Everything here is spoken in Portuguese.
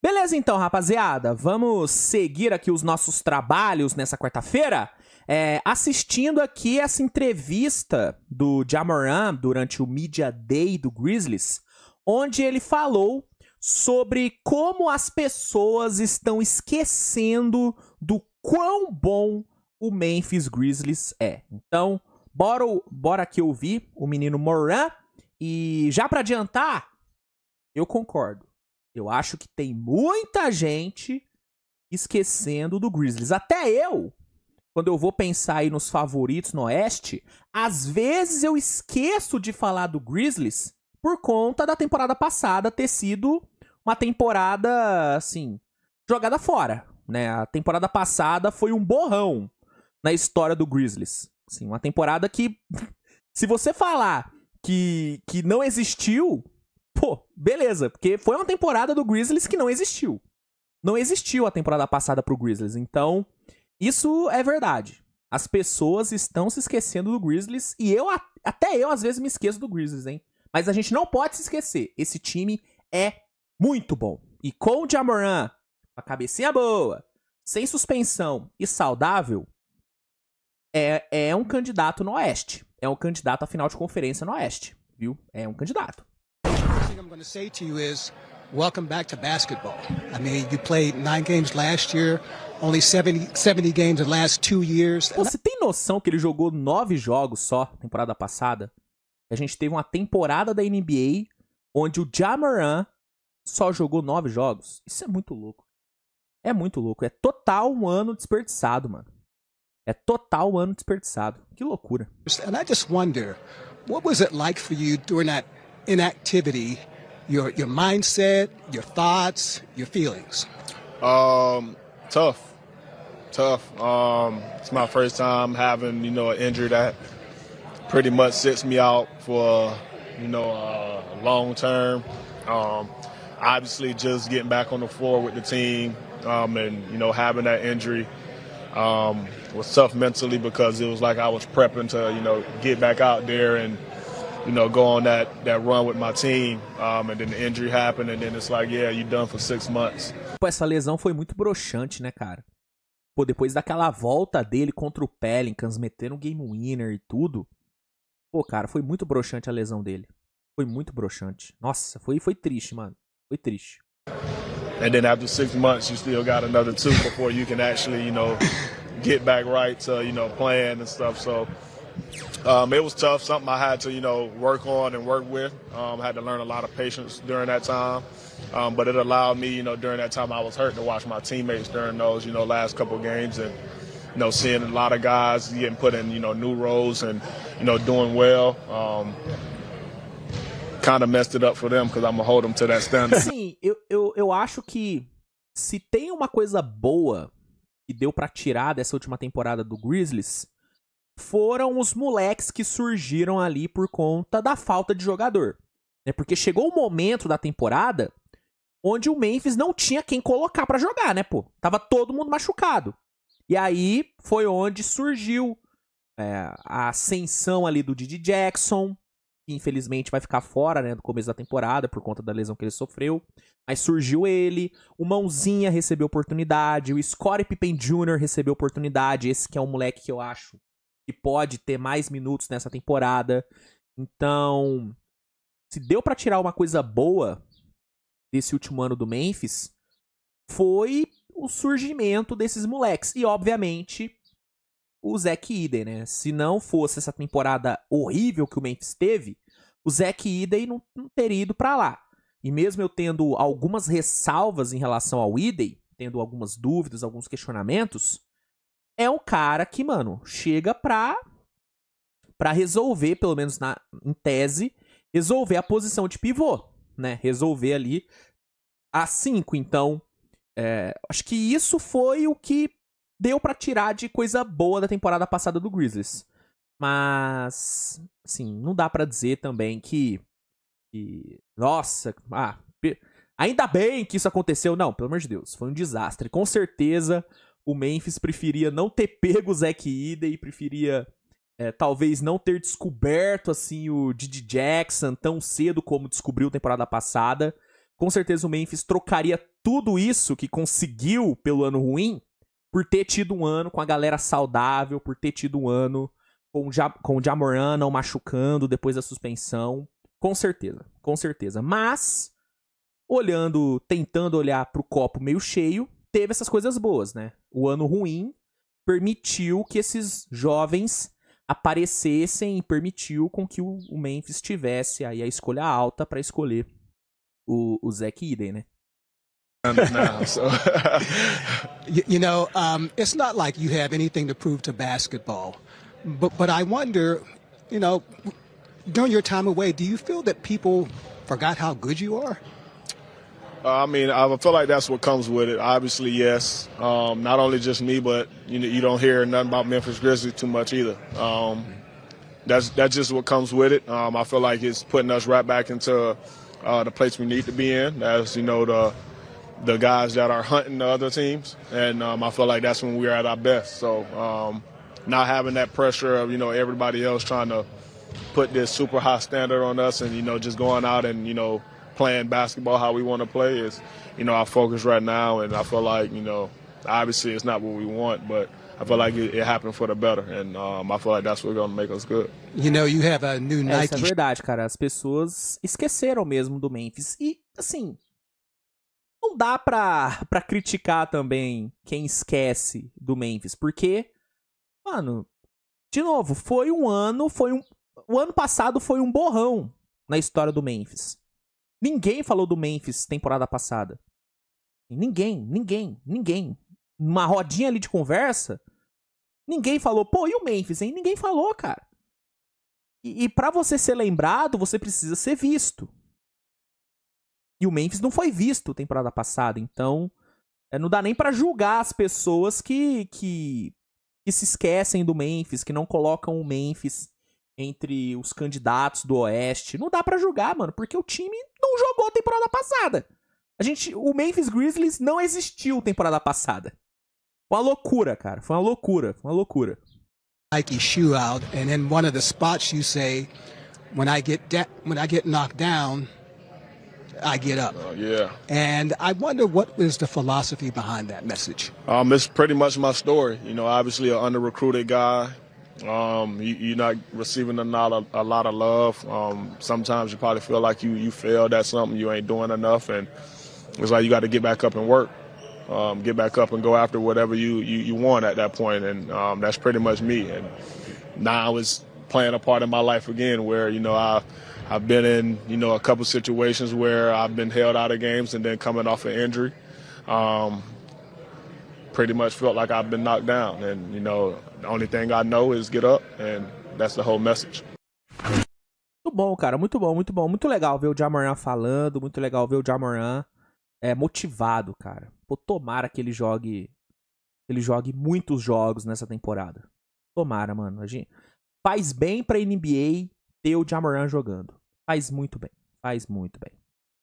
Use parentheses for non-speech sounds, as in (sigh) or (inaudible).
Beleza então, rapaziada, vamos seguir aqui os nossos trabalhos nessa quarta-feira, é, assistindo aqui essa entrevista do Jamoran durante o Media Day do Grizzlies, onde ele falou sobre como as pessoas estão esquecendo do quão bom o Memphis Grizzlies é. Então, bora, bora aqui ouvir o menino Moran e já para adiantar, eu concordo. Eu acho que tem muita gente esquecendo do Grizzlies. Até eu, quando eu vou pensar aí nos favoritos no Oeste, às vezes eu esqueço de falar do Grizzlies por conta da temporada passada ter sido uma temporada, assim, jogada fora. Né? A temporada passada foi um borrão na história do Grizzlies. Assim, uma temporada que, (laughs) se você falar que, que não existiu, beleza, porque foi uma temporada do Grizzlies que não existiu. Não existiu a temporada passada pro Grizzlies. Então, isso é verdade. As pessoas estão se esquecendo do Grizzlies e eu até eu às vezes me esqueço do Grizzlies, hein? Mas a gente não pode se esquecer. Esse time é muito bom. E com o Jamoran, com a cabecinha boa, sem suspensão e saudável, é, é um candidato no Oeste. É um candidato à final de conferência no Oeste, viu? É um candidato thing I'm going to say to you is welcome back to basketball. I mean, you played nine games last year, only 70, 70 games the last two years. Pô, você tem noção que ele jogou nove jogos só temporada passada? A gente teve uma temporada da NBA onde o Jamaran só jogou nove jogos. Isso é muito louco. É muito louco. É total um ano desperdiçado, mano. É total um ano desperdiçado. Que loucura. And I just wonder, what was it like for you during that inactivity, your your mindset, your thoughts, your feelings? Um, tough, tough. Um, it's my first time having you know an injury that pretty much sets me out for you know uh, long term. Um, obviously, just getting back on the floor with the team um, and you know having that injury um, was tough mentally because it was like I was prepping to you know get back out there and you know, go on that, that run with my team. Um, and then the injury happened, and then it's like, yeah, done for six months. Pô, essa lesão foi muito broxante, né, cara? Pô, depois daquela volta dele contra o Pelicans, metendo o game winner e tudo. Pô, cara, foi muito broxante a lesão dele. Foi muito broxante. Nossa, foi, foi triste, mano. Foi triste. And then after six months, you still got another two before you can actually, you know, get back right to, you know, playing and stuff. So Um, it was tough, something I had to, you know, work on and work with. Um, I had to learn a lot of patience during that time. Um, but it allowed me, you know, during that time I was hurt to watch my teammates during those, you know, last couple games and, you know, seeing a lot of guys getting put in, you know, new roles and, you know, doing well. Um, kind of messed it up for them because I'm going to hold them to that standard. Sim, eu, eu, eu acho que se tem uma coisa boa que deu para tirar dessa última temporada do Grizzlies foram os moleques que surgiram ali por conta da falta de jogador. é Porque chegou o um momento da temporada onde o Memphis não tinha quem colocar para jogar, né, pô? Tava todo mundo machucado. E aí foi onde surgiu é, a ascensão ali do Didi Jackson, que infelizmente vai ficar fora, né, do começo da temporada por conta da lesão que ele sofreu. Mas surgiu ele, o Mãozinha recebeu oportunidade, o Scottie Pippen Jr. recebeu oportunidade, esse que é um moleque que eu acho que pode ter mais minutos nessa temporada. Então, se deu para tirar uma coisa boa desse último ano do Memphis, foi o surgimento desses moleques. E, obviamente, o Zack Eden, né? Se não fosse essa temporada horrível que o Memphis teve, o Zack Eden não, não, teria ido para lá. E mesmo eu tendo algumas ressalvas em relação ao Iden, tendo algumas dúvidas, alguns questionamentos, é o cara que, mano, chega pra, pra resolver, pelo menos na, em tese, resolver a posição de pivô, né? Resolver ali a 5. Então, é, acho que isso foi o que deu para tirar de coisa boa da temporada passada do Grizzlies. Mas, assim, não dá para dizer também que, que nossa, ah, ainda bem que isso aconteceu. Não, pelo amor de Deus, foi um desastre. Com certeza o Memphis preferia não ter pego o Zack Eden e preferia é, talvez não ter descoberto assim o Didi Jackson tão cedo como descobriu temporada passada. Com certeza o Memphis trocaria tudo isso que conseguiu pelo ano ruim por ter tido um ano com a galera saudável, por ter tido um ano com o, ja com o Jamoran não machucando depois da suspensão. Com certeza, com certeza. Mas, olhando, tentando olhar para o copo meio cheio, teve essas coisas boas, né? O ano ruim permitiu que esses jovens aparecessem e permitiu com que o, Memphis tivesse aí a escolha alta para escolher o, o Zach Eden, né? now, so. (laughs) you, you, know, um, it's not like you have anything to prove to basketball, but but I wonder, you know, during your time away, do you feel that people forgot how good you are? Uh, I mean, I feel like that's what comes with it. Obviously, yes. Um, not only just me, but you know, you don't hear nothing about Memphis Grizzlies too much either. Um, that's that's just what comes with it. Um, I feel like it's putting us right back into uh, the place we need to be in. As you know, the the guys that are hunting the other teams, and um, I feel like that's when we're at our best. So, um, not having that pressure of you know everybody else trying to put this super high standard on us, and you know just going out and you know playing basketball how we want to play is, you know, our focus right now. And I feel like, you know, obviously it's not what we want, but I feel like it, it happened for the better. And um, I feel like that's what's going to make us good. You know, you have a new Nike. Essa é verdade, cara. As pessoas esqueceram mesmo do Memphis. E, assim, não dá pra, pra criticar também quem esquece do Memphis, porque, mano, de novo, foi um ano, foi um. O ano passado foi um borrão na história do Memphis. Ninguém falou do Memphis temporada passada. Ninguém, ninguém, ninguém. Uma rodinha ali de conversa, ninguém falou, pô, e o Memphis, hein? Ninguém falou, cara. E, e para você ser lembrado, você precisa ser visto. E o Memphis não foi visto temporada passada, então é, não dá nem para julgar as pessoas que, que, que se esquecem do Memphis, que não colocam o Memphis entre os candidatos do Oeste. Não dá para julgar, mano, porque o time não jogou a temporada passada. A gente, o Memphis Grizzlies não existiu temporada passada. Foi uma loucura, cara. Foi uma loucura, foi uma loucura. Nike shoe out, and in one of the spots you say, when I get when I get knocked down, I get up. Uh, yeah. And I wonder what was the philosophy behind that message. Um, it's pretty much my story. You know, obviously an under recruited guy. Um, you, are not receiving a lot of, a lot of love. Um, sometimes you probably feel like you you failed at something, you ain't doing enough, and it's like you got to get back up and work, um, get back up and go after whatever you you, you want at that point, and um, that's pretty much me. And now it's playing a part in my life again, where you know I. I've been in, you know, a couple situations where I've been held out of games and then coming off an injury. Um, pretty much felt like I've been knocked down. And, you know, the only thing I know is get up, and that's the whole message. Muito bom, cara, muito bom, muito bom. Muito legal ver o Jamoran falando, muito legal ver o Jamoran é, motivado, cara. Pô, tomara que ele jogue ele jogue muitos jogos nessa temporada. Tomara, mano. A gente... Faz bem pra NBA ter o Jamoran jogando. Faz muito bem. Faz muito bem.